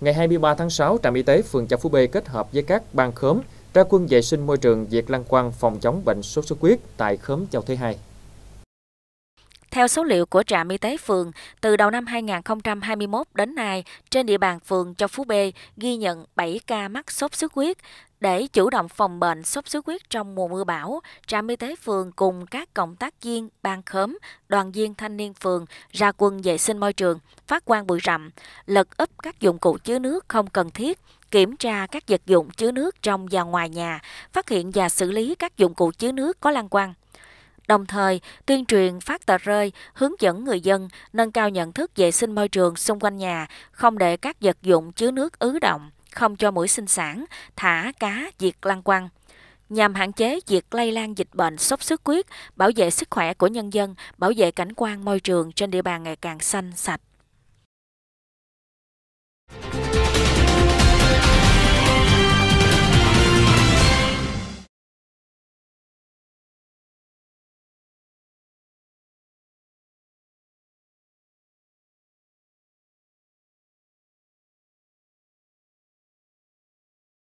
Ngày 23 tháng 6, trạm y tế phường Chợ Phú B kết hợp với các ban khóm ra quân vệ sinh môi trường diệt lăng quăng phòng chống bệnh sốt xuất huyết tại khóm Châu Thế 2. Theo số liệu của trạm y tế phường, từ đầu năm 2021 đến nay, trên địa bàn phường Châu Phú B ghi nhận 7 ca mắc sốt xuất huyết. Để chủ động phòng bệnh sốt xuất huyết trong mùa mưa bão, trạm y tế phường cùng các cộng tác viên, ban khóm, đoàn viên thanh niên phường ra quân vệ sinh môi trường, phát quang bụi rậm, lật úp các dụng cụ chứa nước không cần thiết, kiểm tra các vật dụng chứa nước trong và ngoài nhà, phát hiện và xử lý các dụng cụ chứa nước có lan quăng đồng thời tuyên truyền phát tờ rơi hướng dẫn người dân nâng cao nhận thức vệ sinh môi trường xung quanh nhà, không để các vật dụng chứa nước ứ động, không cho mũi sinh sản, thả cá, diệt lăng quăng. Nhằm hạn chế việc lây lan dịch bệnh sốt xuất huyết, bảo vệ sức khỏe của nhân dân, bảo vệ cảnh quan môi trường trên địa bàn ngày càng xanh sạch.